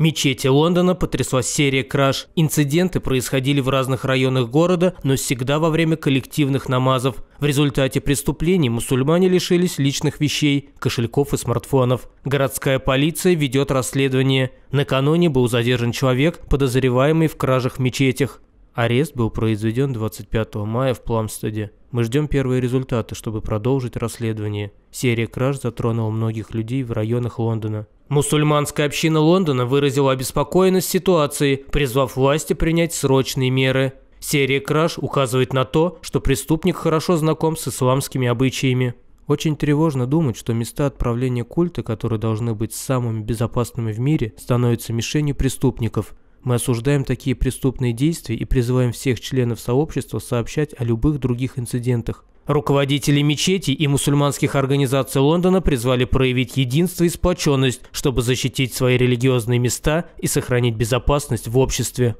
Мечети Лондона потрясла серия краж. Инциденты происходили в разных районах города, но всегда во время коллективных намазов. В результате преступлений мусульмане лишились личных вещей, кошельков и смартфонов. Городская полиция ведет расследование. Накануне был задержан человек, подозреваемый в кражах в мечетях. Арест был произведен 25 мая в Пламстеде. Мы ждем первые результаты, чтобы продолжить расследование. Серия краж затронула многих людей в районах Лондона. Мусульманская община Лондона выразила обеспокоенность ситуации, призвав власти принять срочные меры. Серия краж указывает на то, что преступник хорошо знаком с исламскими обычаями. Очень тревожно думать, что места отправления культа, которые должны быть самыми безопасными в мире, становятся мишенью преступников – мы осуждаем такие преступные действия и призываем всех членов сообщества сообщать о любых других инцидентах. Руководители мечетей и мусульманских организаций Лондона призвали проявить единство и сплоченность, чтобы защитить свои религиозные места и сохранить безопасность в обществе.